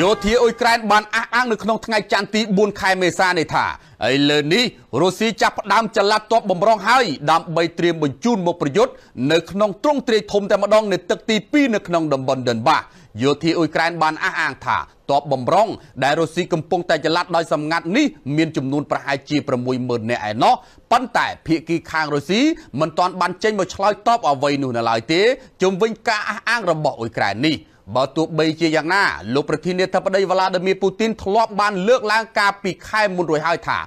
យោធាអ៊ុយក្រែនបានអះអាងនៅក្នុងថ្ងៃច័ន្ទទី4ខែមេសានេះថាឥឡូវនេះរុស្ស៊ីចាប់ផ្ដើមចល័តទ័ពបំរុងហើយដើម្បីត្រៀមបញ្ជូនមកប្រយុទ្ធនៅក្នុងទ្រង់ទ្រាយធំតែម្ដងនៅទឹកទី2នៅក្នុងតំបន់ដិនបាសយោធាអ៊ុយក្រែនបានអះអាងថាទ័ពបំរុងដែលរុស្ស៊ីកំពុងតែចល័តដោយសម្ងាត់នេះមានចំនួនប្រហែលជា60000នាក់ឯណោះប៉ុន្តែភាគីខាងរុស្ស៊ីមិនទាន់បានចេញមកឆ្លើយតបអ្វីនោះនៅឡើយទេជំវិញការអះអាងរបស់អ៊ុយក្រែននេះ។បើទោះបីជាយ៉ាងណាលោកប្រធានាធិបតីវ្លាឌីមៀពូទីនធ្លាប់បានលើកឡើង ការពីខែមុនរួចហើយថា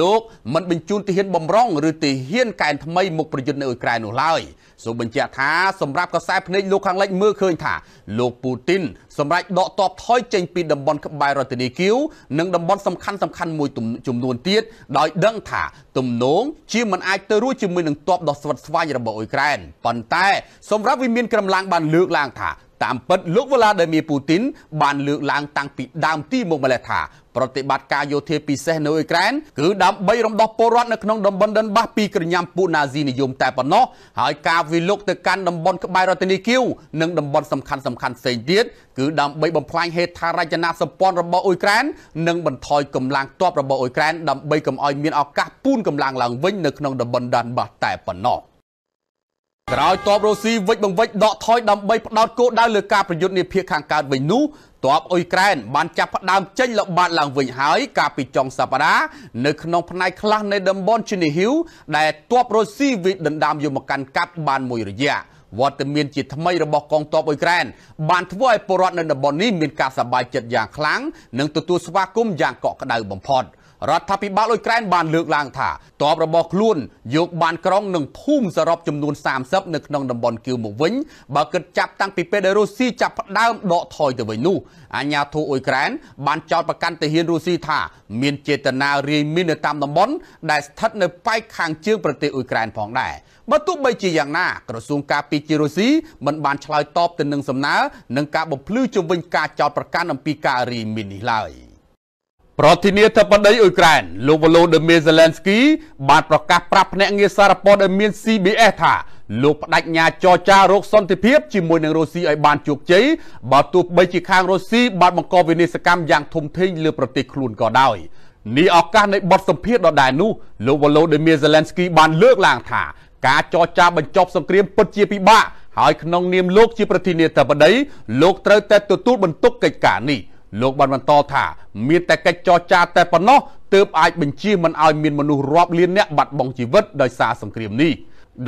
លោកមិនបញ្ជូនទាហានបំរុងឬទាហានកែនថ្មីមកប្រយុទ្ធនៅអ៊ុយក្រែននោះឡើយសូមបញ្ជាក់ថាសម្រាប់កសែភ្នែកលោកខាងលិចមើលឃើញថាលោកពូទីនសម្រាប់ដកទ័ពថយចេញពីតំបន់ក្បែររដ្ឋាភិបាលគៀវនិងតំបន់សំខាន់សំខាន់មួយចំនួនទៀតដោយដឹងថាទំនងជាមិនអាចទៅរួចជាមួយនឹងទ័ពដ៏ស្វិតស្វាញរបស់អ៊ុយក្រែនប៉ុន្តែសម្រាប់វិមានក្រមឡាងបានលើកឡើងថាតាមពិតលោកវ្លាឌីមៀពូទីនបានលើកឡើងតាំងពីដើមទីមកម្ល៉េះថាប្រតិបត្តិការយោធាពិសេសនៅអ៊ុយក្រែនគឺដើម្បីរំដោះពលរដ្ឋនៅក្នុងតំបន់ដិនបាសពីក្រញាំពួកណាស៊ីនិយមតែប៉ុណ្ណោះហើយការវិលុកទៅកាន់តំបន់ក្បែររដ្ឋាភិបាលគៀវនិងតំបន់សំខាន់សំខាន់ផ្សេងទៀតគឺដើម្បីបំផ្លាញហេដ្ឋារចនាសម្ព័ន្ធរបស់អ៊ុយក្រែននិងបន្ថយកម្លាំងទ័ពរបស់អ៊ុយក្រែនដើម្បីកុំឲ្យមានឱកាសពូនកម្លាំងឡើងវិញនៅក្នុងតំបន់ដិនបាសតែប៉ុណ្ណោះ។ក្រោយតបរុស្ស៊ីវិច្ចបង្វិច្ចដកថយដើម្បីផ្ដោតគោលដៅលើការប្រយុទ្ធនាភាគខាងកើតវិញនោះតបអ៊ុយក្រែនបានចាប់ផ្ដើមចេញល្បាតឡើងវិញហើយកាលពីចុងសប្តាហ៍នៅក្នុងផ្នែកខ្លះនៃតំបន់ឈីនីហ៊ីវដែលតបរុស្ស៊ីវិដណ្ដើមយមកាន់កាប់បានមួយរយៈវត្តមានជាថ្មីរបស់កងទ័ពអ៊ុយក្រែនបានធ្វើឲ្យពលរដ្ឋនៅតំបន់នេះមានការសប្បាយចិត្តយ៉ាងខ្លាំងនិងទទួលស្វាគមន៍យ៉ាងកក់ក្ដៅបំផុត។រដ្ឋាភិបាលអ៊ុយក្រែនបានលើកឡើងថាទ័ពរបស់ខ្លួនយកបានក្រុងនិងភូមិសរុបចំនួន30នៅក្នុងតំបន់គៀវមកវិញបើគិតចាប់តាំងពីពេលដែលរុស្ស៊ីចាប់ផ្ដើមដកថយទៅវិញនោះអាញាធិបតេយ្យអ៊ុយក្រែនបានចោទប្រកាន់ទៅហ៊ានរុស្ស៊ីថាមានចេតនារាយមីននៅតាមតំបន់ដែលស្ថិតនៅប៉ែកខាងជើងប្រទេសអ៊ុយក្រែនផងដែរបើទោះបីជាយ៉ាងណាក្រសួងការពារជារុស្ស៊ីមិនបានឆ្លើយតបទៅនឹងសំណើនិងការបំភ្លឺជំវិញការចោទប្រកាន់អំពីការរាយមីននេះឡើយ។ប្រធានាធិបតីអ៊ុយក្រែនលោកវ៉ូឡូឌីមៀសេឡែនស្គីបានប្រកាសប្រាប់ភ្នាក់ងារសារព័ត៌មាន CBS ថាលោកបដិញ្ញាចរចារោគសន្តិភាពជាមួយនឹងរុស្ស៊ីឲ្យបានជោគជ័យបើទោះបីជាខាងរុស្ស៊ីបានបង្កវិនាសកម្មយ៉ាងធំធេងលើប្រទេសខ្លួនក៏ដោយនេះឱកាសនៃបទសម្ភាសន៍ដដែលនោះលោកវ៉ូឡូឌីមៀសេឡែនស្គីបានលើកឡើងថាការចរចាបញ្ចប់សង្គ្រាមពិតជាពិបាកហើយក្នុងនាមលោកជាប្រធានាធិបតីលោកត្រូវតែទទួលបន្ទុកកិច្ចការនេះ។លោកបានបន្តថាមានតែកិច្ចចរចាតែប៉ុណ្ណោះទើបអាចបញ្ជាមិនឲ្យមានមនុស្សរាប់លានអ្នកបាត់បង់ជីវិតដោយសារសង្គ្រាមនេះ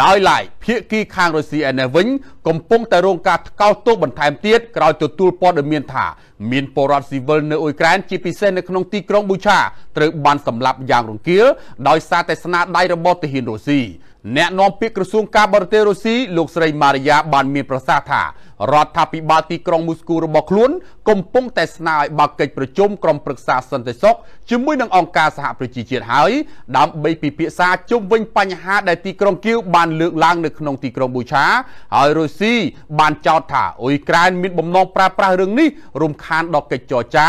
ដោយឡែកភៀកគីខាងរុស្ស៊ីឯនេះវិញកំពុងតែរងការថ្កោលទោសបន្ថែមទៀតក្រោយទទួលព័ត៌មានថាមានពលរដ្ឋស៊ីវិលនៅអ៊ុយក្រែនជាពិសេសនៅក្នុងទីក្រុងប៊ូឆាត្រូវបានសម្លាប់យ៉ាងរង្គាលដោយសារតែស្នាដៃរបស់ទាហានរុស្ស៊ីអ្នកនាំពាក្យក្រសួងការបរទេសរុស្ស៊ីលោកស្រីម៉ារីយ៉ាបានមានប្រសាសន៍ថារដ្ឋាភិបាលទីក្រុងមូស្គូរបស់ខ្លួនកំពុងតែស្នើឲ្យបើកកិច្ចប្រជុំក្រុមប្រឹក្សាសន្តិសុខជាមួយនឹងអង្គការសហប្រជាជាតិហើយដើម្បីពិភាក្សាជុំវិញបញ្ហាដែលទីក្រុងគៀវបានលើកឡើងនៅក្នុងទីក្រុងបូឆាហើយរុស្ស៊ីបានចោទថាអ៊ុយក្រែនមានបំណងប្រើប្រាស់រឿងនេះរំខានដល់កិច្ចចរចា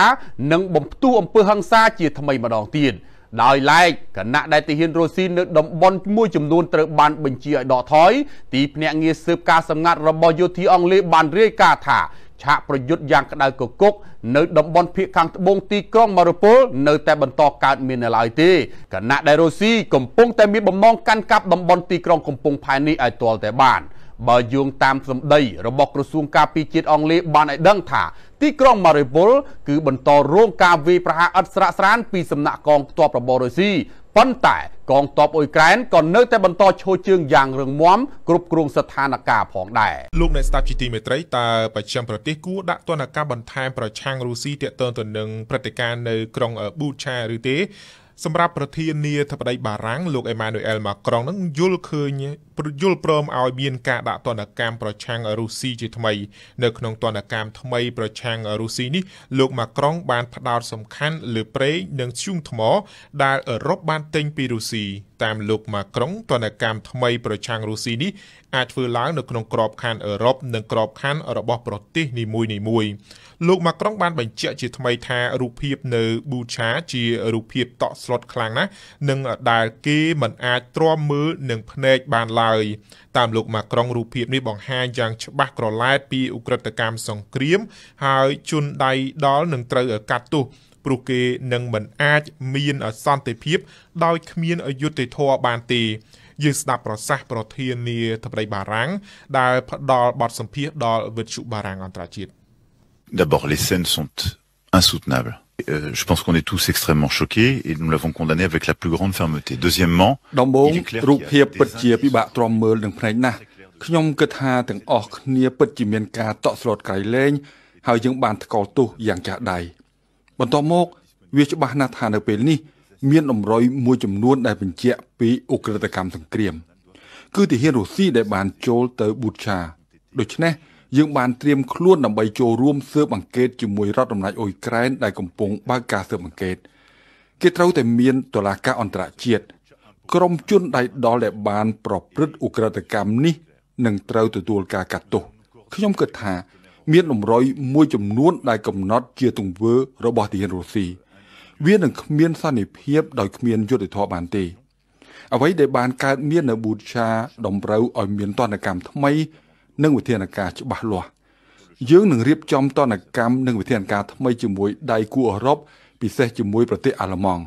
និងបំផ្ទុះអំពើហិង្សាជាថ្មីម្ដងទៀត។ដោយឡែកគណៈដែលទាហានរុស្ស៊ីនៅតំបន់មួយចំនួនត្រូវបានបញ្ជាឲ្យដកថយ ទីភ្នាក់ងារស៊ើបការសម្ងាត់របស់យោធាអង់គ្លេសបានរាយការណ៍ថាឆាកប្រយុទ្ធយ៉ាងក្តៅគគុកនៅតំបន់ភៀកខាងត្បូងទីក្រុងម៉ារីប៉ូលនៅតែបន្តកើតមាននៅឡើយទេគណៈដែលរុស្ស៊ីកំពុងតែមានបំណងកាន់កាប់តំបន់ទីក្រុងកំពង់ផែនេះឲ្យទាល់តែបាន។បើយោងតាមសម្ដីរបស់ក្រសួងការពារជាតិអង់គ្លេសបានឲ្យដឹងថា ទីក្រុងម៉ារីបុលគឺបន្តរងការវាយប្រហារឥតស្រាកស្រានពីសំណាក់កងទ័ពរបស់រុស្ស៊ីប៉ុន្តែកងទ័ពអ៊ុយក្រែនក៏នៅតែបន្តឈរជើងយ៉ាងរឹងមាំគ្រប់គ្រងស្ថានភាពផងដែរលោកអ្នកស្ដាប់ជីទីមេត្រីតើប្រចាំប្រទេសគួរដាក់ទណ្ឌកម្មបន្ថែមប្រឆាំងរុស្ស៊ីទាក់ទងទៅនឹងព្រឹត្តិការណ៍នៅក្រុងប៊ូឆាឬទេ សម្រាប់ប្រធានាធិបតីបារាំងលោកអេម៉ានូអែលម៉ាក្រុងនឹងយល់ឃើញយល់ព្រមឲ្យមានការដាក់ទណ្ឌកម្មប្រឆាំងរុស្ស៊ីជាថ្មី នៅក្នុងទណ្ឌកម្មថ្មីប្រឆាំងរុស្ស៊ីនេះលោកម៉ាក្រុងបានផ្ដោតសំខាន់លើប្រេងនិងធ្យូងថ្ម ដែលអឺរ៉ុបបានទិញពីរុស្ស៊ីតាមលោកម៉ាក្រុងទណ្ឌកម្មថ្មីប្រឆាំងរុស្ស៊ីនេះអាចធ្វើឡើងនៅក្នុងក្របខ័ណ្ឌអឺរ៉ុបនិងក្របខ័ណ្ឌរបស់ប្រទេសនីមួយៗលោកម៉ាក្រុង បាន បញ្ជាក់ជាថ្មីថារូបភាពនៅប៊ូឆាជារូបភាពតក់ស្លុតខ្លាំងណាស់និងដែលគេមិនអាចទ្រាំមើលនឹងភ្នែកបានឡើយឡើយតាមលោកម៉ាក្រុងរូបភាពនេះបង្ហាញយ៉ាងច្បាស់ក្រឡែតពីឧក្រិដ្ឋកម្មសង្គ្រាម ហើយជន់ដៃដល់នឹងត្រូវកាត់ទោសព្រោះគេនឹងមិនអាចមានសន្តិភាពដោយគ្មានអយុត្តិធម៌បានទេយើងស្ដាប់ប្រសាសន៍ប្រធានាធិបតីបារាំងដែលផ្ដល់បទសម្ភាសន៍ដល់វិទ្យុបារាំងអន្តរជាតិ D'abord les scènes sont insoutenables je pense qu'on est tous extrêmement choqués et nous l'avons condamné avec la plus grande fermeté. Deuxièmement, il est clair qu'il y a des indices ខ្ញុំគិតថាទាំងអស់គ្នាពិតជាមានការតក់ស្លុតក្រៃលែងហើយយើងបានថ្កោលទោសយ៉ាងចាស់ដៃបន្ទាប់មក វាច្បាស់ណាស់ថានៅពេលនេះ មានអំរុយមួយចំនួនដែលបញ្ជាក់ពីអ ுக ្រិតកម្មសង្គ្រាមគឺទាហានរុស្ស៊ីដែលបានចូលទៅប៊ូតឆាដូច្នេះយើងបានត្រៀមខ្លួនដើម្បីចូលរួមស៊ើបអង្កេតជាមួយរដ្ឋអំណាចអ៊ុយក្រែនដែលកំពុងបើកការស៊ើបអង្កេត គេត្រូវតែមានតឡាការអន្តរជាតិក្រុមជនដៃដល់ដែលបានប្រព្រឹត្តឧក្រិដ្ឋកម្មនេះនឹងត្រូវទទួលការកាត់ទោសខ្ញុំគិតថា មានលំរយមួយចំនួនដែលកំណត់ជាទង្វើរបស់ទាហានរុស្ស៊ីវានឹងគ្មានសន្តិភាពដោយគ្មានយុត្តិធម៌បានទេ អ្វីដែលបានកើតមាននៅប៊ូឆាតម្រូវឲ្យមានទណ្ឌកម្មថ្មីនិងវិធានការច្បាស់លាស់យើងនឹងរៀបចំតនកម្មនិងវិធានការថ្មីជាមួយដៃគូអឺរ៉ុបពិសេសជាមួយ ប្រទេសអាល្លឺម៉ង់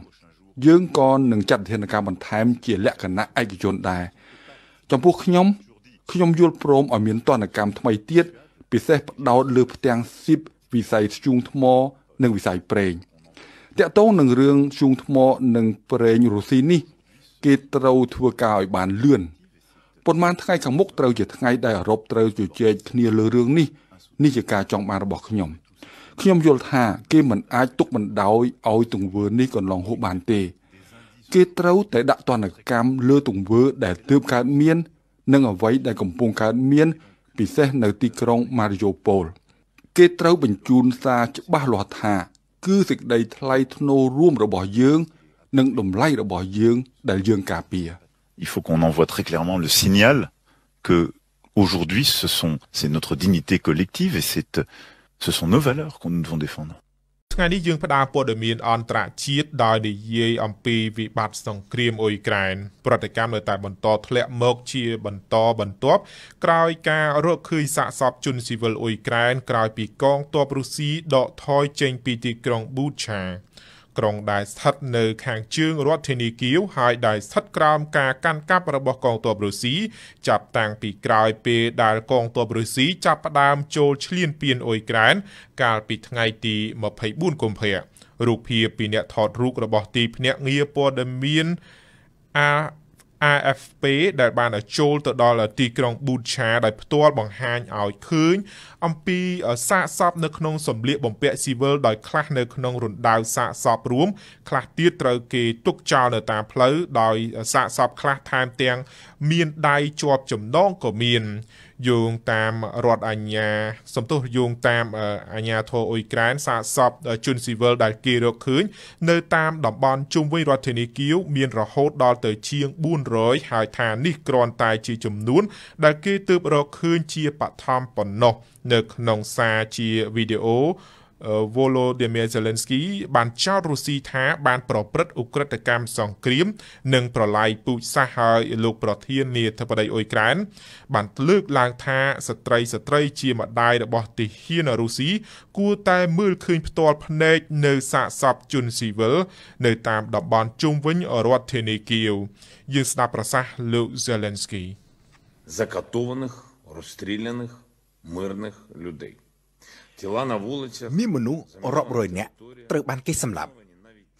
យើងក៏នឹងចាត់វិធានការបន្ថែមជាលក្ខណៈឯកជនដែរចំពោះខ្ញុំ ខ្ញុំយល់ព្រមឲ្យមានតនកម្មថ្មីទៀតពិសេសបដោត លើ ផ្ទាំងស៊ីបវិស័យស្ទូងថ្មនិងវិស័យប្រេងតាក់ទងនឹងរឿងស្ទូងថ្មនិងប្រេងរុស្ស៊ីនេះគេត្រូវធ្វើការឲ្យបានលឿនប៉ុន្មានថ្ងៃខាងមុខត្រូវជាថ្ងៃដែលអឺរ៉ុបត្រូវជជែកគ្នាលើរឿងនេះនេះជាការចង់បានរបស់ខ្ញុំខ្ញុំយល់ថាគេមិនអាចទុកបណ្ដោយឲ្យទង្វើនេះកន្លងហូរបានទេគេត្រូវតែដាក់ទណ្ឌកម្មលើទង្វើដែលទើបកើតមាន និងអ្វីដែលកំពុងកើតមានពិសេសនៅទីក្រុង Mariupol គេត្រូវបញ្ជូនសារច្បាស់លាស់ថា គឺសេចក្តីថ្លៃថ្នូររួមរបស់យើង និងតម្លៃរបស់យើង ដែលយើងការពារ។ il faut qu'on envoie très clairement le signal que aujourd'hui, ce sont, c'est notre dignité collective et c'est, ce sont nos valeurs qu'on nous devons défendre. ថ្ងៃនេះយើងផ្ដល់ព័ត៌មានអន្តរជាតិដោយនិយាយអំពីវិបត្តិសង្គ្រាមអ៊ុយក្រែនប្រតិកម្មនៅតែបន្តធ្លាក់មកជាបន្តបន្ទាប់ក្រោយការរកឃើញសាកសពជនស៊ីវិលអ៊ុយក្រែនក្រោយពីកងទ័ពរុស្ស៊ីដកថយចេញពីទីក្រុងប៊ូឆាក្រុងដែលស្ថិតនៅខាងជើងរដ្ឋធានីគៀវហើយដែលស្ថិតក្រោមការកាន់កាប់របស់កងទ័ពរុស្ស៊ីចាប់តាំងពីក្រោយពេលដែលកងទ័ពរុស្ស៊ីចាប់ផ្ដើមចូលឈ្លានពានអ៊ុយក្រែនកាលពីថ្ងៃទី24កុម្ភៈរូបភាពពីអ្នកថតរូបរបស់ទីភ្នាក់ងារព័ត៌មាន A AFP ដែលបានចូលទៅដល់ទីក្រុងប៊ូឆាដោយផ្ទាល់បង្ហាញឲ្យឃើញអំពីសាកសពនៅក្នុងសម្លៀកបំពាក់ស៊ីវិលដោយខ្លះនៅក្នុងរណ្ដៅសាកសពរួមខ្លះទៀតត្រូវគេ ទុកចោលនៅតាមផ្លូវដោយសាកសពខ្លះថែមទាំងមានដៃជាប់ចំណងក៏មានយោងតាមរដ្ឋអាជ្ញា សំទោសយោងតាមអាជ្ញាធរអ៊ុយក្រែនសាកសពជនស៊ីវិលដែលគេរកឃើញនៅតាមតំបន់ជុំវិញរដ្ឋធានីគៀវមានរហូតដល់ទៅជាង400ហើយថានេះគ្រាន់តែជាចំនួនដែលគេទើបរកឃើញជាបឋមប៉ុណ្ណោះនៅក្នុងសារជាវីដេអូ Volodymyr Zelensky បានចោទរុស្ស៊ីថា បានប្រព្រឹត្តឧក្រិដ្ឋកម្មសង្គ្រាមនិងប្រឡាយពូជសាសន៍ហើយលោកប្រធាននាយដ្ឋបតីអ៊ុយក្រែនបានលើកឡើងថាស្ត្រីស្ត្រីជាម្ដាយរបស់ទាហានរុស្ស៊ីគួរតែមើលឃើញផ្ទាល់ភ្នែកនៅសាកសពជនស៊ីវិលនៅ តាមតំបន់ជុំវិញរដ្ឋធានីគៀវយើងស្ដាប់ប្រសាសន៍លោក Zelensky закатованных расстрелянных мирных людей មានមនុស្សរាប់រយនាក់ត្រូវបានគេសម្លាប់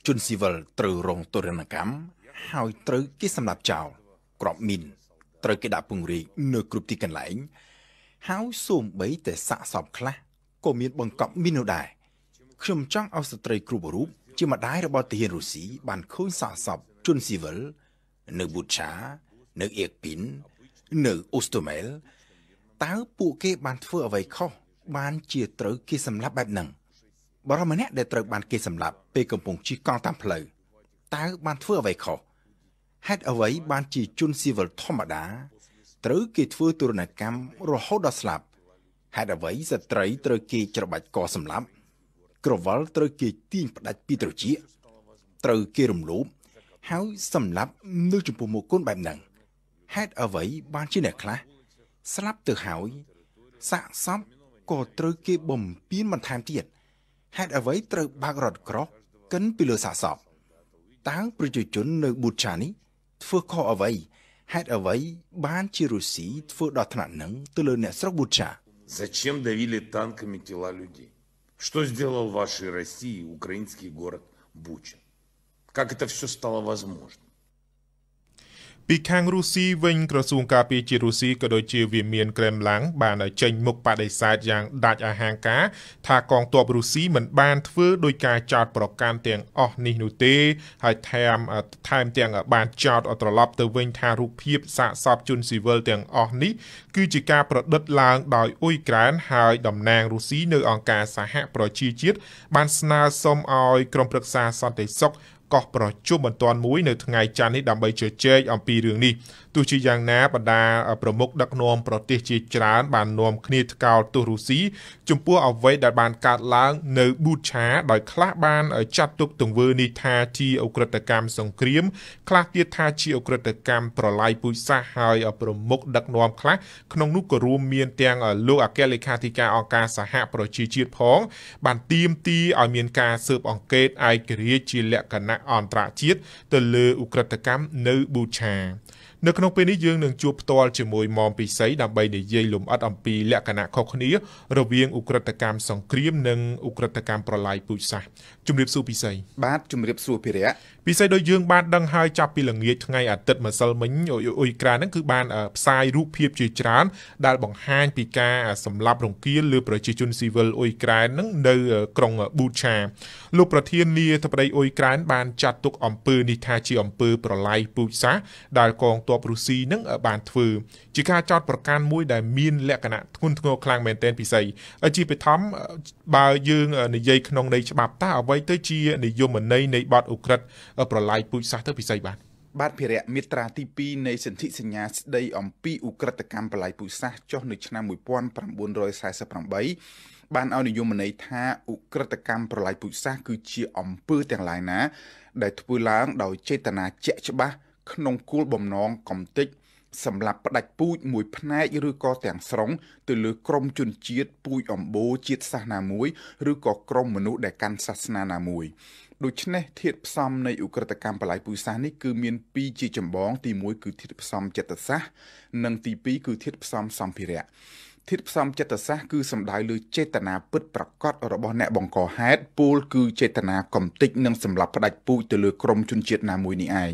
ជនស៊ីវិលត្រូវរងទរណកម្មហើយត្រូវគេសម្លាប់ចោលក្របមីនត្រូវគេដាក់ពង្រាយនៅគ្រប់ទីកន្លែងហើយសូម្បីតែសាកសពខ្លះក៏មានបង្កប់មីននោះដែរខ្ញុំចង់ឲ្យស្ត្រីគ្រប់រូបជាម្ដាយរបស់ទាហានរុស្ស៊ីបានឃើញសាកសពជនស៊ីវិលនៅប៊ូឆា នៅអៀកពីននៅអូស្តូមែលតើពួកគេ បានធ្វើអ្វីខុសបានជាត្រូវគេសម្លាប់បែបហ្នឹងបរិមម្នាក់ដែលត្រូវបានគេសម្លាប់ពេលកំពុងជិះកង់តាមផ្លូវតើបានធ្វើអ្វីខុសហេតុអ្វីបានជាជនស៊ីវិលធម្មតាត្រូវគេធ្វើទរណកម្មរហូតដល់ស្លាប់ហេតុអ្វីស្ត្រីត្រូវគេច្របាច់កសម្លាប់ ក្រវិលត្រូវគេទាញផ្ដាច់ពីត្រចៀកត្រូវគេរំលោភហើយសម្លាប់នៅចំពោះមុខគុនបែបហ្នឹងហេតុអ្វីបានជាអ្នកខ្លះស្លាប់ទៅហើយសាកសពក៏ត្រូវគេបំពេញបន្ថែមទៀតហេតុអ្វីត្រូវបើករថក្រោះកិនពីលើសាកសពតើប្រជាជននៅប៊ូឆានេះធ្វើខុសអ្វីហេតុអ្វីបានជារុស្ស៊ីធ្វើដល់ថ្នាក់នឹងទៅលើអ្នកស្រុកប៊ូឆា Зачем давили танками тела людей? Что сделал в вашей России украинский город Буча? Как это все стало возможно? ពីខាងរុស្ស៊ីវិញក្រសួងការពារជាតិរុស្ស៊ីក៏ដូចជាវាមានក្រែមឡាំងបានចេញមុខបដិសេធយ៉ាងដាច់អាហាងការថាកងទ័ពរុស្ស៊ីមិនបានធ្វើដោយការចោទប្រកាន់ទាំងអស់នេះនោះទេ ហើយថែមថែមទាំងបានចោទត្រឡប់ទៅវិញថារូបភាពសាកសពជនស៊ីវិលទាំងអស់នេះគឺជាការប្រឌិតឡើងដោយអ៊ុយក្រែនហើយតំណាងរុស្ស៊ីនៅអង្គការសហប្រជាជាតិបានស្នើសុំឲ្យក្រុមប្រឹក្សាសន្តិសុខកោះប្រជុំបន្ទាន់មួយនៅថ្ងៃច័ន្ទនេះដើម្បីជជែកអំពីរឿងនេះទោះជាយ៉ាងណាបណ្ដាប្រមុខដឹកនាំប្រទេសជាច្រើនបាននាំគ្នាថ្កោលទោសរុស្ស៊ីចំពោះអ្វីដែលបានកើតឡើងនៅប៊ូឆា ដោយខ្លះបានចាត់ទុកទង្វើនេះថាជាអក្រិតកម្មសង្គ្រាមខ្លះទៀតថាជាអក្រិតកម្មប្រឡាយពូជសាសន៍ហើយប្រមុខដឹកនាំខ្លះក្នុងនោះក៏រួមមានទាំងលោកអគ្គលេខាធិការអង្គការសហប្រជាជាតិផង បានទាមទារឲ្យមានការស៊ើបអង្កេតឯករាជ្យជាលក្ខណៈអន្តរជាតិទៅលើអ ுக ្រិតកម្មនៅប៊ូឆានៅក្នុងពេលនេះយើងនឹងជួបផ្ទាល់ជាមួយមុំពិសីដើម្បីនិយាយលំអិតអំពីលក្ខណៈខុសគ្នារវាងឧក្រិដ្ឋកម្មសង្គ្រាមនិងឧក្រិដ្ឋកម្មប្រល័យពូជសាសន៍ជំរាបសួរពិសីបាទជំរាបសួរភិរៈពិសីដូចយើងបានដឹងហើយចាប់ពីល្ងាចថ្ងៃអាទិត្យម្សិលមិញអ៊ុយក្រែនហ្នឹងគឺបានផ្សាយរូបភាពជាច្រើនដែលបង្ហាញពីការសម្លាប់រង្គាលលើប្រជាជនស៊ីវិលអ៊ុយក្រែនហ្នឹងនៅក្រុងប៊ូឆាលោកប្រធាននាយដ្ឋបតីអ៊ុយក្រែនបាន ចាត់ទុកអំពើនេះថាជាអំពើប្រឡាយពូជសាសន៍ដែលកងទ័ពរុស្ស៊ីហ្នឹងបានធ្វើជាការចោទប្រកាន់មួយដែលមានលក្ខណៈធ្ងន់ធ្ងរខ្លាំងមែនទែនពិសីជាបឋមបើយើងនិយាយក្នុងន័យច្បាប់តើអ្វអ្វីទៅជានិយមន័យនៃបទអូក្រិតប្រឡាយពូជសាសន៍ទៅពិសីបាទបាទភារៈមាត្រាទី2នៃសន្ធិសញ្ញាស្តីអំពីឧក្រិដ្ឋកម្មបលាយពុសាសចុះនៅឆ្នាំ1948បានឲ្យនិយមន័យថាឧក្រិដ្ឋកម្មប្រឡាយពុសាសគឺជាអំពើទាំងឡាយណា ដែលធ្វើឡើង ដោយចេតនាជាក់ច្បាស់ក្នុងគោលបំណងកំទេចសម្រាប់ផ្ដាច់ពូជមួយផ្នែកឬក៏ទាំងស្រុងទៅលើក្រុមជនជាតិពូជអម្បូរជាតិសាសនាមួយ ឬក៏ក្រុមមនុស្សដែលកាន់សាសនាណាមួយ ដូច្នេះធាតផ្សំនៃឧក្រិដ្ឋកម្មបលាយពូជសាសនេះគឺមាន2ជាចម្បងទី1គឺធាត ផ្សំចិត្តសាស្ត្រនិងទី2គឺធាត ផ្សំសម្ភារៈធាតុផ្សំចិត្តសាស្ត្រគឺសំដៅលើចេតនាពិតប្រាកដរបស់អ្នកបង្កហេតុពូលគឺចេតនាកំទេចនិងសម្លាប់ផ្ដាច់ពូជទៅលើក្រុមជនជាតិណាមួយនេះឯង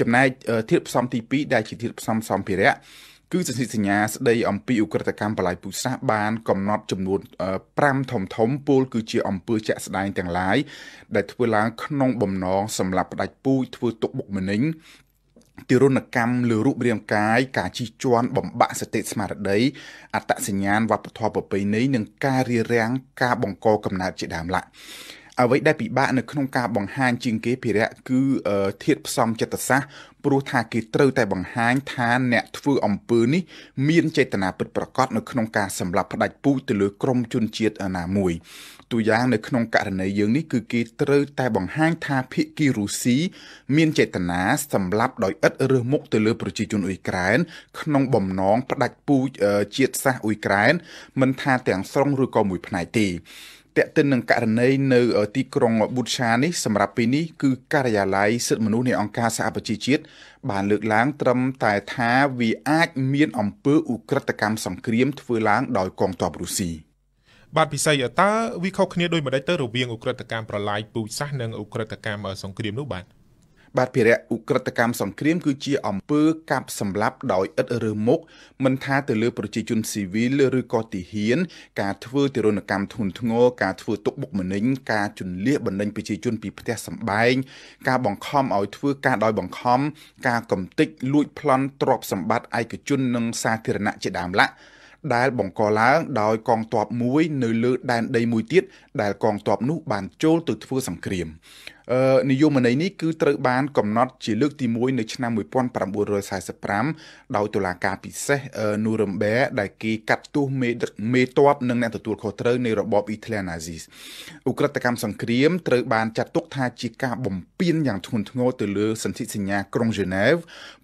ចំណែកធាតុផ្សំទី2ដែលជាធាតុផ្សំសម្ភារៈគឺសន្ធិសញ្ញាស្ដីអំពីឧក្រិដ្ឋកម្មបលាយពូជសាសន៍បានកំណត់ចំនួន5ធំធំពលគឺជាអំពើចាក់ស្ដែងទាំងឡាយដែលធ្វើឡើងក្នុងបំណងសម្រាប់ផ្ដាច់ពូជធ្វើទុកបុកម្នេញទិរុណកម្មលើរូបរាងកាយការជិះជាន់បំបាក់សតិស្មារតីអត្តសញ្ញាណវប្បធម៌ប្រពៃណីនិងការរៀបរៀងការបង្កកំណើតជាដើមឡាក់អ្វីដែលពិបាកនៅក្នុងការបង្ហាញជាងគេភារៈគឺធាតផ្សំចិត្តសាស្ត្រព្រោះថាគេត្រូវតែបង្ហាញថាអ្នកធ្វើអំពើនេះមានចេតនាពិតប្រាកដនៅក្នុងការសម្លាប់ផ្ដាច់ពូជទៅលើក្រុមជនជាតិណាមួយទូយ៉ាងនៅក្នុងករណីយើងនេះគឺគេត្រូវតែបង្ហាញថាភៀកគីរុស្ស៊ីមានចេតនាសម្លាប់ដោយឥតរើសមុខទៅលើប្រជាជនអ៊ុយក្រែនក្នុងបំណងផ្ដាច់ពូជជាតិសាសអ៊ុយក្រែន មិនថាទាំងស្រុងឬក៏មួយផ្នែកទេតេតិននឹងករណីនៅទីក្រុងប៊ូឆានេះសម្រាប់ពេលនេះគឺការិយាល័យសិទ្ធិមនុស្សនៃអង្គការសហប្រជាជាតិបានលើកឡើងត្រឹមតែថាវាអាចមានអំពើឧក្រិដ្ឋកម្មសង្គ្រាមធ្វើឡើងដោយកងទ័ពរុស្ស៊ី។បាទពិសីតើវាខុសគ្នាដោយម្ដេចទៅរវាងអ ுக ្រិតកម្មប្រឡាយពូជសាសន៍និងអ ுக ្រិតកម្មសង្គ្រាមនោះបាទបាទភារៈអ ுக ្រិតកម្មសង្គ្រាមគឺជា អំពើកាប់សម្លាប់ដោយឥតរើសមុខមិនថាទៅលើ ប្រជាជនស៊ីវិលឬក៏ទាហាន ការធ្វើទរណកម្មធ្ងន់ធ្ងរការធ្វើទុកបុកម្នេញការជន្លៀសបណ្ដេញប្រជាជនពីផ្ទះសម្បែងការបង្ខំឲ្យធ្វើការដោយបង្ខំការកំទេចលួចប្លន់ទ្រព្យសម្បត្តិឯកជននិងសាធារណៈជាដើមឡាក់ដែលបង្កឡើងដោយកងទ័ពមួយ នៅលើ ដែនដីមួយទៀតដែលកងទ័ពនោះ បាន ចូលទៅធ្វើសង្គ្រាមនយោបាយនេះគឺត្រូវបានកំណត់ជាលើកទី1នៅឆ្នាំ1945ដោយតុលាការពិសេសនូរឹមបែដែលគេកាត់ទោសមេមេតបនិងអ្នកទទួលខុសត្រូវនៃរបបអ៊ីតាលីណាស៊ីសឧក្រិដ្ឋកម្មសង្គ្រាមត្រូវបានចាត់ទុកថាជាការបំពានយ៉ាងធ្ងន់ធ្ងរទៅលើសន្ធិសញ្ញាក្រុងហ្សឺណែវ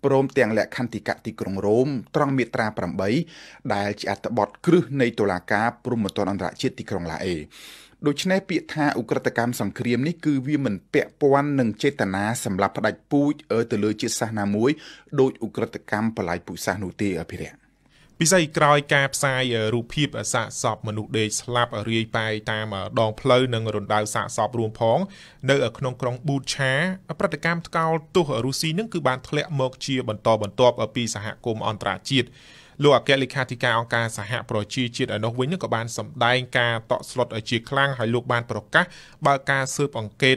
ព្រមទាំងលក្ខន្តិកៈទីក្រុងរ៉ូមត្រង់មាត្រា8ដែលជាអត្ថបទគ្រឹះនៃតុលាការព្រហ្មទណ្ឌអន្តរជាតិទីក្រុងឡាអេដូច្នេះពាក្យថាអ ுக ្រិតកម្មសង្គ្រាមនេះគឺវាមិនពាក់ព័ន្ធនឹងចេតនាសម្រាប់ផ្ដាច់ពូជទៅលើ ជាតិសាសន៍ណាមួយដោយអ ுக ្រិតកម្មបលាយពូជសាសន៍នោះទេអភិរិយពិសេសក្រោយការផ្សាយរូបភាពសាកសពមនុស្សដេកស្លាប់រាយប៉ាយតាម ដងផ្លូវនិងរណ្ដៅសាកសពរួមផង នៅ ក្នុងក្រុងប៊ូឆាប្រតិកម្មថ្កោលទោសរុស្ស៊ីនឹងគឺបានធ្លាក់មក ជាបន្តបន្ទាប់ពីសហគមន៍អន្តរជាតិលោកអគ្គលេខាធិការអង្គការសហប្រជាជាតិឯនោះវិញក៏បានសម្ដែងការតក់ស្លុតឲ្យជាខ្លាំងហើយលោកបានប្រកាសបើកការស៊ើបអង្កេត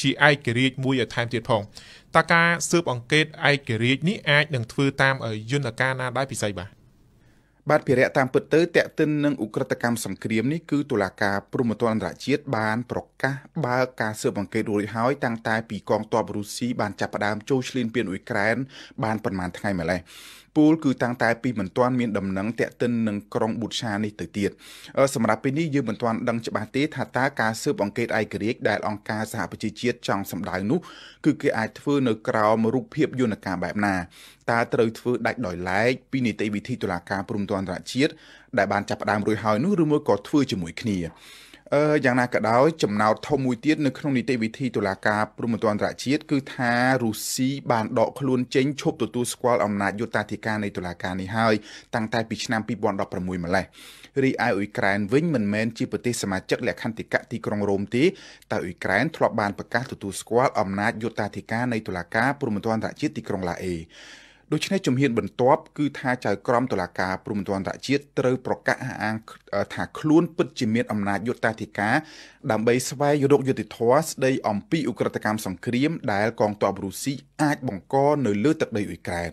ជាឯករាជ្យមួយឲ្យថែមទៀតផងតើការស៊ើបអង្កេតឯករាជ្យនេះអាចនឹងធ្វើតាម យន្តការណាដែរពិសីបាទបាទភារៈតាមពិតទៅតេតិននឹងឧក្រិតកម្មសង្គ្រាមនេះគឺតុលាការព្រហ្មទណ្ឌអន្តរជាតិបានប្រកាសបើកការស៊ើបអង្កេតរួចហើយតាំងតែពីកងទ័ពរុស្ស៊ីបានចាប់ផ្ដើមចូលឈ្លានពានអ៊ុយក្រែនបានប្រមាណថ្ងៃម្លេះពូលគឺតាំងតែពីមិនទាន់មានដំណឹងតាក់ទិននឹងក្រុងប៊ូតឆានេះទៅទៀតសម្រាប់ពេលនេះយើងមិនទាន់ដឹងច្បាស់ទេថាតើការស៊ើបអង្កេតឯករាជ្យដែលអង្គការសហប្រជាជាតិចង់សម្ដៅនោះគឺគេអាចធ្វើនៅក្រោមរូបភាពយន្តការបែបណាតើត្រូវធ្វើដាច់ដោយឡែកពីនីតិវិធីតុលាការព្រំដែនអន្តរជាតិដែលបានចាប់ផ្ដើមរួចហើយនោះឬមួយក៏ធ្វើជាមួយគ្នាអឺយ៉ាងណាក៏ដោយចំណោទធំមួយទៀតនៅក្នុងនីតិវិធីតុលាការព្រំប្រទានអន្តរជាតិគឺថារុស្ស៊ីបានដកខ្លួនចេញឈប់ទទួលស្គាល់អំណាចយុត្តាធិការនៃតុលាការនេះហើយតាំងតែពីឆ្នាំ2016ម្ល៉េះរីឯអ៊ុយក្រែនវិញមិនមែនជាប្រទេសសមាជិកលក្ខន្តិកៈទីក្រុងរ៉ូមទេតែអ៊ុយក្រែនធ្លាប់បានប្រកាសទទួលស្គាល់អំណាចយុត្តាធិការនៃតុលាការព្រំប្រទានអន្តរជាតិទីក្រុងឡាអេដូច្នេះជំហានបន្ទាប់គឺថាចៅក្រមតុលាការព្រំប្រទានអន្តរជាតិត្រូវប្រកាសអះអាងថាខ្លួនពិតជាមានអំណាចយុត្តាធិការដើម្បីស្វែងរកយុត្តិធម៌ស្ដីអំពីឧក្រិដ្ឋកម្មសង្គ្រាមដែលកងទ័ពរុស្ស៊ីអាចបង្កនៅលើ ទឹកដីអ៊ុយក្រែន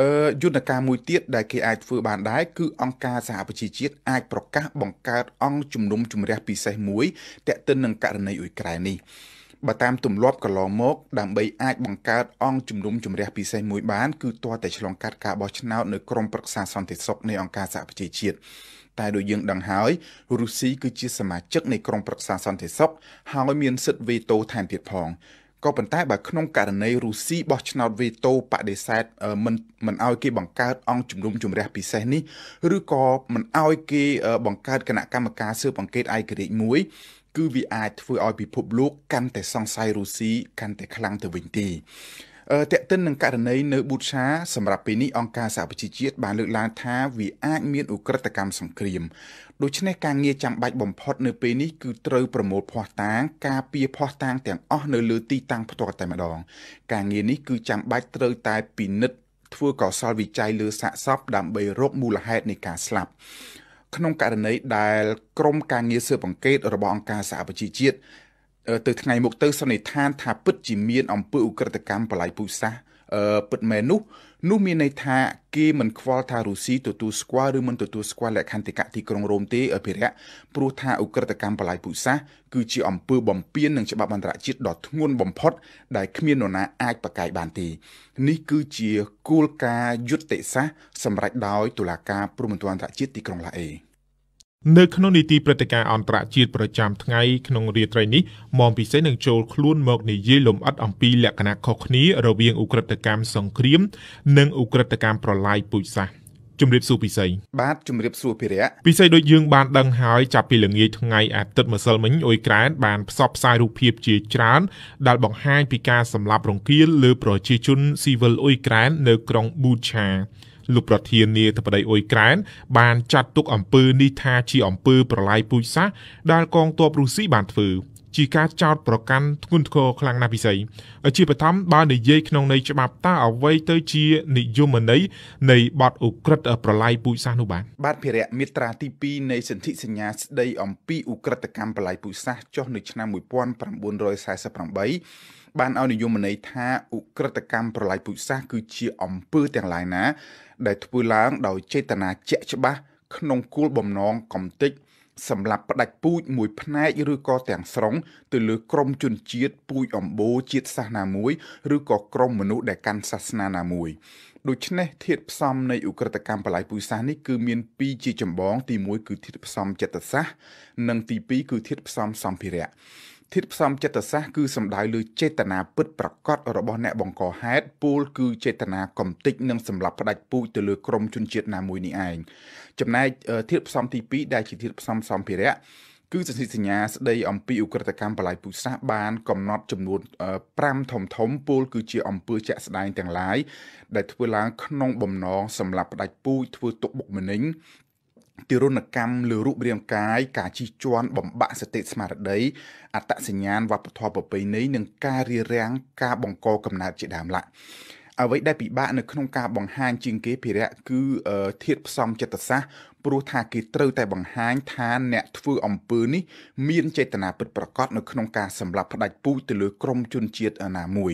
អឺយន្តការមួយទៀតដែលគេអាចធ្វើបានដែរគឺ អង្គការសហប្រជាជាតិអាចប្រកាស បង្កើតអង្គជំនុំជម្រះពិសេសមួយតាក់ទិននឹងករណីអ៊ុយក្រែននេះបើតាមទម្លាប់កន្លងមកដើម្បីអាចបង្កើតអង្គជំនុំជម្រះពិសេសមួយបានគឺទាល់តែឆ្លងកាត់ការបោះឆ្នោតនៅក្រមប្រឹក្សាសន្តិសុខនៃអង្គការសហប្រជាជាតិតែដូចយើងដឹងហើយរុស្ស៊ីគឺជាសមាជិកនៃក្រុមប្រឹក្សាសន្តិសុខហើយមាន សិទ្ធិវេតូថែមទៀតផងក៏ប៉ុន្តែបើក្នុងករណីរុស្ស៊ីបោះឆ្នោតវេតូបដិសេធមិនមិនឲ្យគេបង្កើតអង្គជំនុំជម្រះពិសេសនេះឬក៏មិនឲ្យគេបង្កើតគណៈកម្មការស៊ើបអង្កេតឯករាជ្យមួយគឺវាអាចធ្វើឲ្យពិភពលោកកាន់តែសង្ស័យរុស្ស៊ីកាន់តែខ្លាំងទៅវិញទេអឺតេតិននឹងករណីនៅប៊ូឆាសម្រាប់ពេលនេះអង្គការសហប្រជាជាតិបានលើកឡើងថាវាអាចមានឧក្រិដ្ឋកម្មសង្គ្រាមដូច្នេះការងារចាំបាច់បំផុតនៅពេលនេះគឺត្រូវប្រមូលភ័ស្តុតាង ការពារភ័ស្តុតាងទាំងអស់នៅលើទីតាំងផ្ទាល់តែម្ដង ការងារនេះគឺចាំបាច់ត្រូវតែពិនិត្យធ្វើកោសលវិច័យលើសាកសពដើម្បីរកមូលហេតុនៃការស្លាប់ក្នុងករណីដែលក្រមការងារស៊ើបអង្កេត របស់អង្គការសហប្រជាជាតិទៅថ្ងៃមុខទៅសន្និដ្ឋាន ថាពិតជាមានអំពើឧក្រិដ្ឋកម្មបលាយពូជសាសន៍ពិតមែននោះនោះមានន័យថាគេមិនខ្វល់ថារុស្ស៊ីទទួលស្គាល់ឬមិនទទួលស្គាល់លក្ខន្តិកៈទីក្រុងរ៉ូមទេអភិរិយព្រោះថាអ ுக ្រិតកម្មបលាយពុសាសគឺជាអំពើបំពាននឹងច្បាប់អន្តរជាតិដ៏ធ្ងន់បំផុតដែលគ្មាននរណាអាច ប្រកែកបានទេនេះគឺជាគោលការណ៍យុត្តិសាស្ត្រសម្រេចដោយតុលាការព្រំប្រទានអន្តរជាតិទីក្រុងឡាអេនៅក្នុងនីតិព្រឹត្តិការណ៍អន្តរជាតិប្រចាំថ្ងៃក្នុងរាត្រីនេះមកពិសេសនឹងចូលខ្លួនមកនិយាយលំអិតអំពី លក្ខណៈខុសគ្នារវាងឧក្រិដ្ឋកម្មសង្គ្រាមនិងឧក្រិដ្ឋកម្មប្រឡាយពូជសាសន៍ជំរាបសួរពិសីបាទជំរាបសួរភិរៈពិសីដូចយើងបានដឹងហើយចាប់ពីល្ងាចថ្ងៃអាទិត្យម្សិលមិញអ៊ុយក្រែនបានផ្សព្វផ្សាយរូបភាពជាច្រើនដែលបង្ហាញពីការសម្លាប់រង្គាលលើប្រជាជនស៊ីវិលអ៊ុយក្រែននៅក្រុងប៊ូឆាលោកប្រធាននាយដ្ឋបតីអ៊ុយក្រែនបានចាត់ទុកអំពើនេះថាជាអំពើប្រឡាយពូជសាសន៍ដែលកងទ័ពរុស្ស៊ីបានធ្វើជាការចោតប្រកាន់ធ្ងន់ធ្ងរខ្លាំងណាស់ពិសីជាបឋមបើនិយាយក្នុងន័យច្បាប់តើអ្វីទៅជានិយមន័យនៃបទអូក្រិតប្រឡាយពូជសាសន៍នោះបាទបាទភារៈមាត្រាទី2នៃសន្ធិសញ្ញាស្តីអំពីអូក្រិតកម្មប្រឡាយពូជសាសន៍ចុះនៅឆ្នាំ1948បានឲ្យនិយមន័យថាអุกក្រិតកម្មប្រឡាយពូជសាសន៍គឺជាអំពើ ទាំងឡាយណាដែលធ្វើឡើងដោយចេតនាជាក់ច្បាស់ក្នុងគោលបំណងកំទេចសម្រាប់ផ្ដាច់ពូជមួយ ផ្នែកឬក៏ទាំងស្រុងទៅលើក្រមជនជាតិពូជអម្បូជាតិសាសនាមួយឬក៏ក្រមមនុស្សដែលកាន់សាសនាណាមួយដូច្នេះធាតផ្សំនៃឧក្រិតកម្មបលាយពូជសាសនេះគឺមាន2ជាចម្បងទី1គឺធាតផ្សំចិត្តសាស្ត្រនិងទី2គឺធាតផ្សំសម្ភារៈធាតុផ្សំចិត្តសាស្ត្រគឺសំដៅលើចេតនាពិតប្រាកដរបស់អ្នកបង្កហេតុពូលគឺចេតនាកំទេចនិងសម្លាប់ផ្ដាច់ពូជទៅលើក្រុមជនជាតិណាមួយនេះឯងចំណែកធាតុផ្សំទី2ដែលជាធាតុផ្សំសម្ភារៈគឺសន្ធិសញ្ញាស្ដីអំពីអ ுக ្រិតកម្មបលាយពូជសាសន៍បានកំណត់ចំនួន5ធំធំពលគឺជាអំពើចាក់ស្ដែងទាំងឡាយដែលធ្វើឡើងក្នុងបំណងសម្រាប់ផ្ដាច់ពូជធ្វើទុកបុកម្នេញទិរុណកម្មលើរូបរាងកាយការជិះជាន់បំបាក់សតិស្មារតីអត្តសញ្ញាណវប្បធម៌ប្រពៃណីនិងការរៀបរៀងការបង្កកំណើតជាដើមឡាក់អ្វីដែលពិបាកនៅក្នុងការបង្ហាញជាងគេភារៈគឺធាតផ្សំចិត្តសាស្ត្រព្រោះថាគេត្រូវតែបង្ហាញថាអ្នកធ្វើអំពើនេះមានចេតនាពិតប្រាកដនៅក្នុងការសម្លាប់ផ្ដាច់ពូជទៅលើក្រុមជនជាតិណាមួយ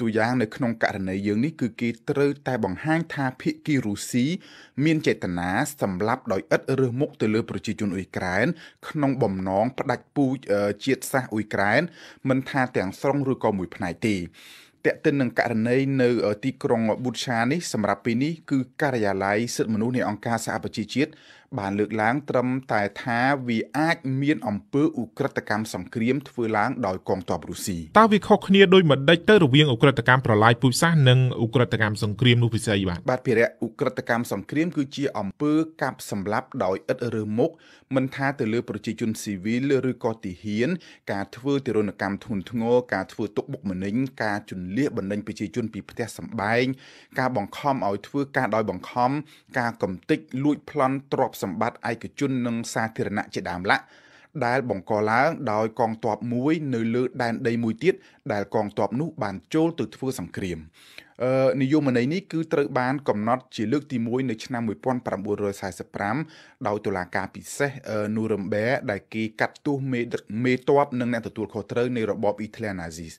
ទូយ៉ាងនៅក្នុងករណីយើងនេះគឺគេត្រូវតែបង្ហាញថាភៀកគីរុស៊ីមានចេតនាសម្លាប់ដោយឥតរើសមុខទៅលើប្រជាជនអ៊ុយក្រែនក្នុងបំណងផ្ដាច់ពូជជាតិសាសអ៊ុយក្រែន មិនថាទាំងស្រុងឬក៏មួយផ្នែកទេាក់ទិននឹងករណីនៅទីក្រុងប៊ូឆានេះសម្រាប់ពេលនេះគឺការិយាល័យសិទ្ធិមនុស្សនៃអង្គការសហប្រជាជាតិបានលើកឡើងត្រឹមតែថាវាអាច មាន អំពើឧក្រិដ្ឋកម្មសង្គ្រាម ធ្វើឡើងដោយកងទ័ពរុស្ស៊ីតើវាខុសគ្នាដោយមួយដេចទៅរវាងឧក្រិដ្ឋកម្មប្រឡាយពូជសាសន៍និងឧក្រិដ្ឋកម្មសង្គ្រាមនោះពិសេសបាទបាទភារៈឧក្រិដ្ឋកម្មសង្គ្រាមគឺជា អំពើកាប់សម្លាប់ដោយឥតរើសមុខមិនថាទៅលើ ប្រជាជនស៊ីវិលឬក៏ទាហាន ការធ្វើទរណកម្មធ្ងន់ធ្ងរការធ្វើទុកបុកម្នេញការជន្លៀសបណ្ដេញប្រជាជនពីផ្ទះសម្បែងការបង្ខំឲ្យធ្វើការដោយបង្ខំការកំទេចលួចប្លន់ទ្រព្យសម្បត្តិឯកជននិងសាធារណៈជាដើមឡាក់ដែលបង្កឡើងដោយកងទ័ពមួយនៅលើដែនដីមួយទៀតដែលកងទ័ពនោះបានចូលទៅធ្វើសង្គ្រាមនិយមន័យនេះគឺត្រូវបានកំណត់ជាលើកទី1នៅឆ្នាំ1945ដោយតុលាការពិសេសនូរឹមបែដែលគេកាត់ទោសមេមេតបនិងអ្នកទទួលខុសត្រូវនៃរបបអ៊ីតាលីណាស៊ីស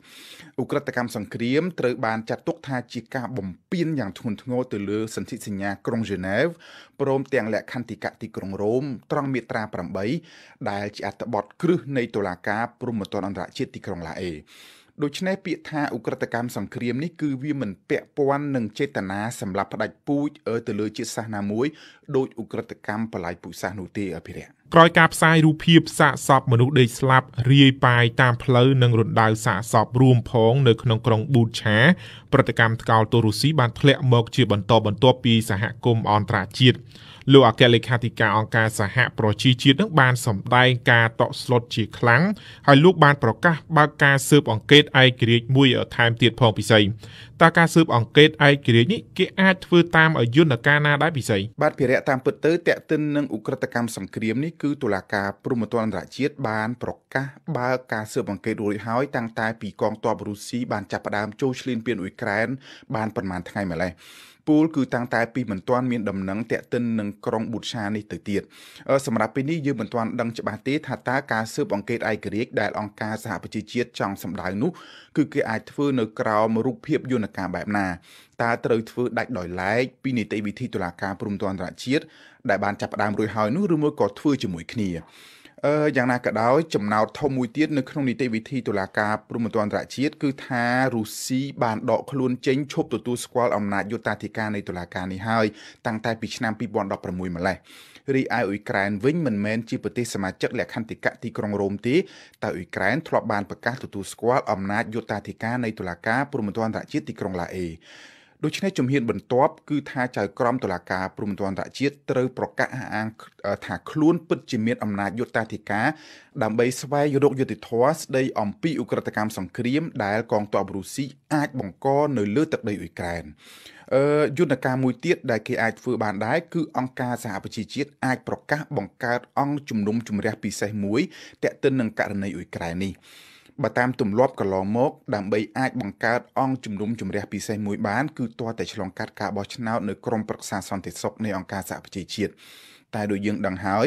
ឧក្រិដ្ឋកម្មសង្គ្រាមត្រូវបាន ចាត់ទុកថាជាការបំពានយ៉ាងធ្ងន់ធ្ងរទៅលើសន្ធិសញ្ញាក្រុង ჟ ឺណែវព្រមទាំងលក្ខន្តិកៈទីក្រុងរ៉ូមត្រង់មាត្រា8ដែលជាអត្ថបទគ្រឹះនៃតុលាការព្រហ្មទណ្ឌអន្តរជាតិទីក្រុងឡាអេដូច្នេះពាក្យថាឧក្រិដ្ឋកម្មសង្គ្រាមនេះគឺវាមិនពាក់ព័ន្ធនឹងចេតនាសម្រាប់ផ្ដាច់ពូជទៅលើជាតិសាសន៍ណាមួយដោយឧក្រិដ្ឋកម្មបលាយពូជសាសន៍នោះទេអភិរិយក្រោយការផ្សាយរូបភាពសាកសពមនុស្សដេកស្លាប់រាយប៉ាយតាមផ្លូវនិងរណ្ដៅសាកសពរួម ផង នៅក្នុងក្រុងប៊ូឆាប្រតិកម្មថ្កោលទូរុស៊ីបានធ្លាក់មកជាបន្តបន្ទាប់ពីសហគមន៍អន្តរជាតិលោកអគ្គលេខាធិការអង្គការសហប្រជាជាតិនឹងបានសម្ដែងការតក់ស្លុតជាខ្លាំងហើយលោកបានប្រកាសបើកការស៊ើបអង្កេតឯករាជ្យមួយថែមទៀតផងពិសីតើការស៊ើបអង្កេតឯករាជ្យនេះគេអាចធ្វើតាម យន្តការណាដែរពិសីបាទភារៈតាមពិតទៅតេតិននឹងឧក្រិដ្ឋកម្មសង្គ្រាមនេះគឺតុលាការព្រហ្មទណ្ឌអន្តរជាតិបានប្រកាសបើកការស៊ើបអង្កេតរួចហើយតាំងតែពីកងទ័ពរុស្ស៊ីបានចាប់ផ្ដើមចូលឈ្លានពានអ៊ុយក្រែនបានប្រមាណថ្ងៃម្លេះពូលគឺតាំងតែពីមិនទាន់មានដំណឹងតាក់ទិននឹងក្រុងប៊ូឆានេះទៅទៀតសម្រាប់ពេលនេះយើងមិនទាន់ដឹងច្បាស់ទេថាតើការស៊ើបអង្កេតឯករាជ្យដែលអង្គការសហប្រជាជាតិចង់សម្ដៅនោះគឺគេអាចធ្វើនៅក្រោមរូបភាពយន្តការបែបណាតើត្រូវធ្វើដាច់ដោយឡែកពីនីតិវិធីតុលាការព្រំដែនអន្តរជាតិដែលបានចាប់ផ្ដើមរួចហើយនោះឬមួយក៏ធ្វើជាមួយគ្នាអឺយ៉ាងណាក៏ដោយចំណោទធំមួយទៀតនៅក្នុងនីតិវិធីតុលាការព្រំប្រទានអន្តរជាតិគឺថារុស្ស៊ីបានដកខ្លួនចេញឈប់ទទួលស្គាល់អំណាចយុត្តាធិការនៃតុលាការនេះហើយតាំងតែពីឆ្នាំ2016ម្ល៉េះរីឯអ៊ុយក្រែនវិញមិនមែនជាប្រទេសសមាជិកលក្ខន្តិកៈទីក្រុងរ៉ូមទេតែអ៊ុយក្រែនធ្លាប់បានប្រកាសទទួលស្គាល់អំណាចយុត្តាធិការនៃតុលាការព្រំប្រទានអន្តរជាតិទីក្រុងឡាអេដូច្នេះជំហានបន្ទាប់គឺថាចៅក្រមតុលាការព្រំប្រទានអន្តរជាតិត្រូវប្រកាសអះអាងថាខ្លួនពិតជាមាន អំណាចយុត្តាធិការ ដើម្បីស្វែងរកយុត្តិធម៌ស្ដីអំពីឧក្រិដ្ឋកម្មសង្គ្រាម ដែលកងទ័ពរុស្ស៊ីអាចបង្កនៅលើទឹកដីអ៊ុយក្រែនអឺយន្តការមួយទៀតដែលគេអាចធ្វើបានដែរគឺអង្គការសហប្រជាជាតិអាចប្រកាសបង្កើតអង្គជំនុំជម្រះពិសេសមួយតាក់ទិននឹងករណីអ៊ុយក្រែននេះបើតាមទម្លាប់កន្លងមកដើម្បីអាចបង្កើតអង្គជំនុំជម្រះពិសេសមួយបានគឺទាល់តែឆ្លងកាត់ការបោះឆ្នោតនៅក្រមប្រឹក្សាសន្តិសុខនៃអង្គការសហប្រជាជាតិតែដូចយើងដឹងហើយ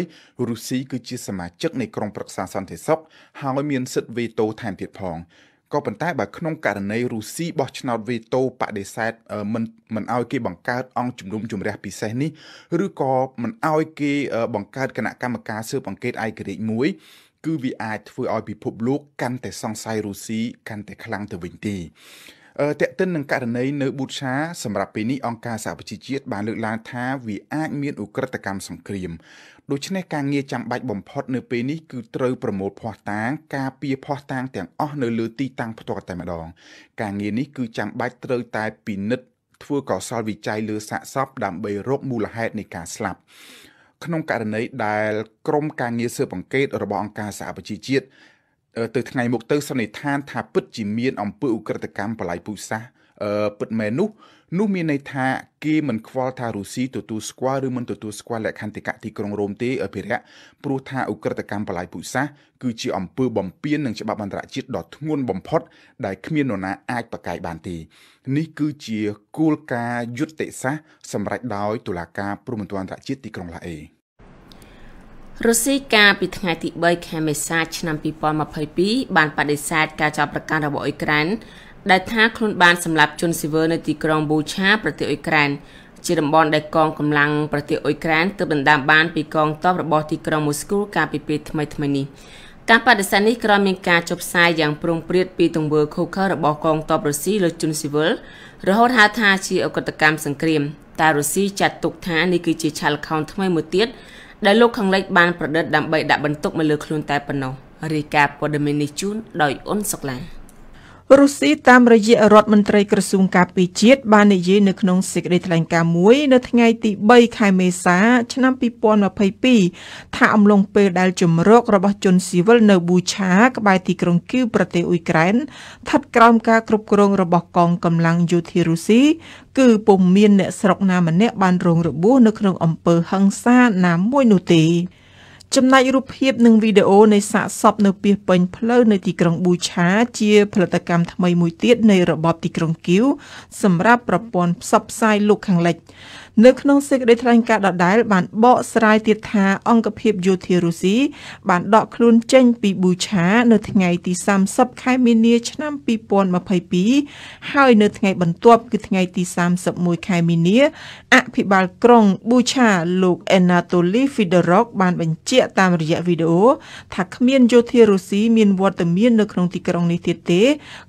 រុស្ស៊ីគឺជាសមាជិកនៃក្រុមប្រឹក្សាសន្តិសុខហើយមានសិទ្ធិវេតូថែមទៀតផងក៏ប៉ុន្តែបើក្នុងករណីរុស្ស៊ីបោះឆ្នោតវេតូបដិសេធមិនមិនឲ្យគេបង្កើតអង្គជំនុំជម្រះពិសេសនេះឬក៏មិនឲ្យគេបង្កើតគណៈកម្មការស៊ើបអង្កេតឯករាជ្យមួយគឺវាអាចធ្វើឲ្យពិភពលោកកាន់តែសង្ស័យរុស្ស៊ីកាន់តែខ្លាំងទៅវិញទេតេតិននឹងករណីនៅប៊ូឆាសម្រាប់ពេលនេះអង្គការសហប្រជាជាតិបានលើកឡើងថាវាអាចមានឧក្រិដ្ឋកម្មសង្គ្រាមដូច្នេះការងារចាំបាច់បំផុតនៅពេលនេះគឺត្រូវប្រមូលភ័ស្តុតាងការពារភ័ស្តុតាងទាំងអស់នៅលើទីតាំងផ្ទាល់តែម្ដង ការងារនេះគឺចាំបាច់ត្រូវតែពិនិត្យធ្វើកោសលវិច័យលើសាកសពដើម្បីរកមូលហេតុនៃការស្លាប់ក្នុងករណីដែលក្រមការងារស៊ើបអង្កេតរបស់អង្គការសហប្រជាជាតិទៅថ្ងៃមុខទៅសន្និដ្ឋានថាពិតជាមានអំពើឧក្រិដ្ឋកម្មបលាយពូជសាសន៍ពិតមែននោះនោះមានន័យថាគេមិនខ្វល់ថារុស្ស៊ីទទួលស្គាល់ឬមិនទទួលស្គាល់លក្ខន្តិកៈទីក្រុងរ៉ូមទេអភិរិយព្រោះថាអ ுக ្រិតកម្មបលាយពុសាសគឺជាអំពើបំពាននឹងច្បាប់អន្តរជាតិដ៏ធ្ងន់បំផុតដែលគ្មាននរណាអាចប្រកែកបានទេ នេះគឺជាគោលការណ៍យុត្តិសាស្ត្រសម្រាប់ដោយតុលាការព្រហ្មទណ្ឌអន្តរជាតិទីក្រុងឡាអេរុស្ស៊ីកាលពីថ្ងៃទី3ខែមេសាឆ្នាំ2022បានបដិសេធការចោទប្រកាន់របស់អ៊ុយក្រែនដែលថាខ្លួនបានសម្លាប់ជនស៊ីវើនៅទីក្រុងបូឆាប្រទេសអ៊ុយក្រែនជាតំបន់ដែលកងកម្លាំងប្រទេសអ៊ុយក្រែនទើបដណ្ដើមបានពីកងទ័ពរបស់ទីក្រុងមូស្គូកាលពីពេលថ្មីថ្មីនេះការបដិសេធនេះក្រោយមានការចុះផ្សាយយ៉ាងប្រងព្រាតពីទង្វើខុសខើរបស់កងទ័ពរុស្ស៊ីលើជនស៊ីវិលរហូតហៅថាជាអកតកម្មសង្គ្រាមតែរុស្ស៊ីចាត់ទុកថានេះគឺជាឆាលខោនថ្មីមួយទៀតដែលលោកខាងលិចបានប្រឌិតដើម្បីដាក់បន្ទុកមកលើខ្លួនតែប៉ុណ្ណោះរាយការណ៍ព័ត៌មាននេះជូនដោយអ៊ុនសុកឡារុស្ស៊ីតាមរយៈរដ្ឋមន្ត្រីក្រសួងការពារជាតិបាននិយាយនៅក្នុងសេចក្តីថ្លែងការណ៍មួយនៅថ្ងៃទី3ខែមេសាឆ្នាំ2022ថាអំឡុងពេលដែលជំរករបស់ជនស៊ីវិលនៅប៊ូឆាក្បែរទីក្រុងគីវប្រទេសអ៊ុយក្រែនស្ថិតក្រោមការគ្រប់គ្រងរបស់កងកម្លាំងយោធារុស្ស៊ីគឺពុំមានអ្នកស្រុកណាម្នាក់បានរងរបួសនៅក្នុងអំពើហឹង្សាណាមួយនោះទេ។ចំណែករូបភាពនិងវីដេអូនៃសាកសពនៅពីពេញផ្លូវនៅទីក្រុងប៊ូឆាជាផលិតកម្មថ្មីមួយទៀតនៃរបបទីក្រុងគីវសម្រាប់ប្រព័ន្ធផ្សព្វផ្សាយលោកខាងលិចនៅក្នុងសេចក្តីថ្លែងការណ៍ដដែលបានបកស្រាយទៀតថាអង្គភាពយោធារុស្ស៊ីបានដកខ្លួនចេញពីប៊ូឆានៅថ្ងៃទី30ខែមីនាឆ្នាំ2022ហើយនៅថ្ងៃបន្ទាប់គឺថ្ងៃទី31ខែមីនាអភិបាលក្រុងប៊ូឆាលោកអេណាតូលីហ្វីដរ៉ុកបានបញ្ជាក់តាមរយៈវីដេអូថាគ្មានយោធារុស្ស៊ីមានវត្តមាននៅក្នុងទីក្រុងនេះទៀតទេ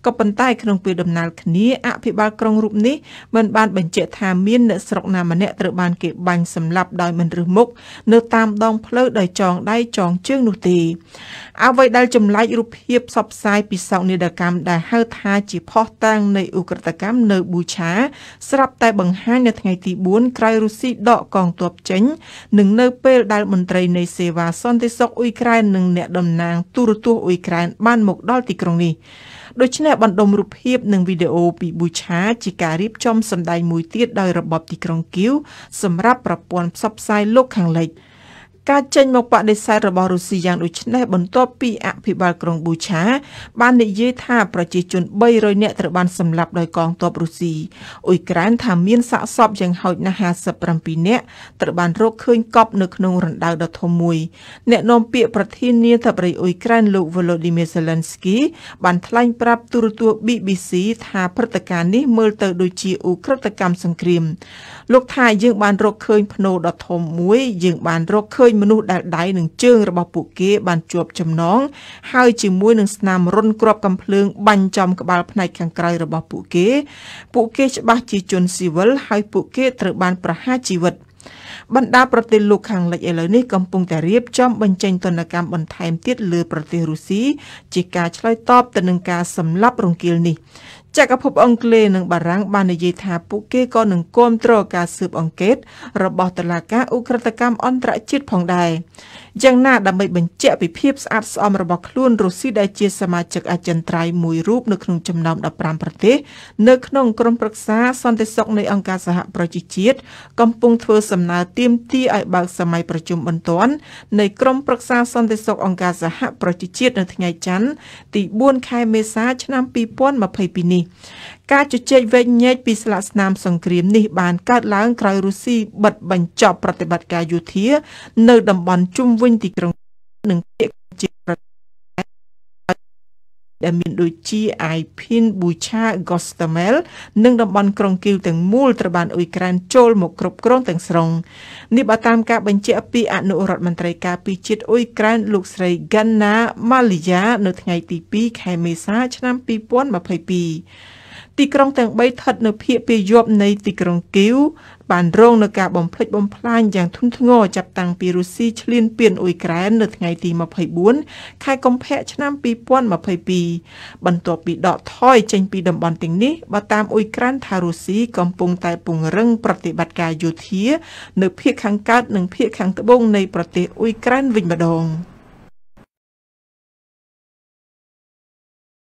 ក៏ប៉ុន្តែក្នុងពេលដំណើរគ្នាអភិបាលក្រុងរូបនេះមិនបានបញ្ជាក់ថាមានអ្នកស្រុកណាម្នាក់ត្រូវបានគេបាញ់សម្លាប់ដោយមិនរើសមុខនៅតាមដងផ្លូវដោយចងដៃចងជើង នោះទេអ្វីដែលចម្លែករូបភាពផ្សព្វផ្សាយពីសោកនាដកម្មដែលហៅថាជាផុសតាំងនៃឧក្រិដ្ឋកម្មនៅប៊ូឆាស្រាប់តែបង្ហាញនៅថ្ងៃទី4ក្រៅរុស្ស៊ីដកកងទ័ពចេញនិងនៅពេលដែលមន្ត្រីនៃសេវាសន្តិសុខអ៊ុយក្រែននិងអ្នកតំណាង ទូរទស្សន៍អ៊ុយក្រែនបានមកដល់ទីក្រុងនេះដូច្នេះបណ្ដុំរូបភាពនិងវីដេអូពីប៊ូឆាជាការរៀបចំសម្ដែងមួយទៀតដោយរបបទីក្រុងគៀវសម្រាប់ប្រព័ន្ធផ្សព្វផ្សាយលោកខាងលិច។ការចេញមកបដិសេធរបស់រុស្ស៊ីយ៉ាងដូចនេះបន្ទាប់ពីអភិបាលក្រុងប៊ូឆាបាននិយាយថាប្រជាជន300នាក់ត្រូវបានសម្លាប់ដោយកងទ័ពរុស្ស៊ីអ៊ុយក្រែនថាមានសាកសពយ៉ាងហោចណាស់57នាក់ត្រូវបានរកឃើញកប់នៅក្នុងរណ្ដៅដ៏ធំមួយ អ្នកនាំពាក្យប្រធានាធិបតីអ៊ុយក្រែនលោក Volodymyr Zelensky បានថ្លែងប្រាប់ទូរទស្សន៍ BBC ថាព្រឹត្តិការណ៍នេះមើលទៅដូចជាឧក្រិដ្ឋកម្មសង្គ្រាមលោកថាយើងបានរកឃើញភ្នោដ៏ធំមួយយើងបានរកឃើញដោយមនុស្សដែលដៃនិងជើងរបស់ពួកគេបានជាប់ចំណងហើយជាមួយនឹងស្នាមរុនគ្រាប់កំភ្លើង បាញ់ចំក្បាល ផ្នែកខាងក្រៅរបស់ពួកគេពួកគេច្បាស់ជាជនស៊ីវិលហើយពួកគេត្រូវបានប្រហារជីវិត។បណ្ដាប្រទេសលោកខាងលិចឥឡូវនេះកំពុងតែរៀបចំបញ្ចេញទណ្ឌកម្មបន្ថែមទៀតលើប្រទេសរុស្ស៊ីជាការឆ្លើយតបទៅនឹងការសម្លាប់រង្គាលនេះចក្រភពអង់គ្លេសនិងបារាំងបាននិយាយថាពួកគេក៏នឹងគាំទ្រការស៊ើបអង្កេតរបស់តុលាការឧក្រិដ្ឋកម្មអន្តរជាតិផងដែរយ៉ាងណាដើម្បីបញ្ជាក់ពីភាពស្អាតស្អំរបស់ខ្លួនរុស្ស៊ីដែលជា សមាជិកអចិន្ត្រៃយ៍មួយរូបនៅក្នុងចំណោម15ប្រទេសនៅក្នុងក្រុមប្រឹក្សាសន្តិសុខនៃអង្គការសហប្រជាជាតិកំពុងធ្វើសំណើទាមទារឲ្យបើកសម័យប្រជុំបន្ទាន់នៃក្រុមប្រឹក្សាសន្តិសុខអង្គការសហប្រជាជាតិនៅថ្ងៃច័ន្ទទី4ខែមេសាឆ្នាំ2022នេះការជជែកវែកញែកពីស្លាកស្នាមសង្គ្រាមនេះបានកើតឡើងក្រោយរុស្ស៊ីបិទបញ្ចប់ប្រតិបត្តិការយោធានៅតំបន់ជុំវិញទីក្រុងនិងភាគជាប្រទេសដែលមានដូចជាអៃភីនប៊ូឆាហ្គូស្តាមែលនិងតំបន់ក្រុងគីវទាំងមូលត្រូវបានអ៊ុយក្រែនចូលមកគ្រប់គ្រងទាំងស្រុងនេះបើតាមការបញ្ជាក់ពីអនុរដ្ឋមន្ត្រីការពារជាតិអ៊ុយក្រែនលោកស្រី Ganna Malia នៅថ្ងៃទី2ខែមេសាឆ្នាំ2022ទីក្រុងទាំង3ស្ថិតនៅភាគពាយព្យនៃទីក្រុងគីវបានរងនឹងការបំផ្លិចបំផ្លាញយ៉ាងធ្ងន់ធ្ងរចាប់តាំងពីរុស្ស៊ីឈ្លានពានអ៊ុយក្រែននៅថ្ងៃទី24ខែកុម្ភៈឆ្នាំ2022បន្ទាប់ពីដកថយចេញពីតំបន់ទាំងនេះបើតាមអ៊ុយក្រែនថារុស្ស៊ីកំពុងតែពង្រឹងប្រតិបត្តិការយោធានៅភាគខាងកើតនិងភាគខាងត្បូងនៃប្រទេសអ៊ុយក្រែនវិញម្ដង។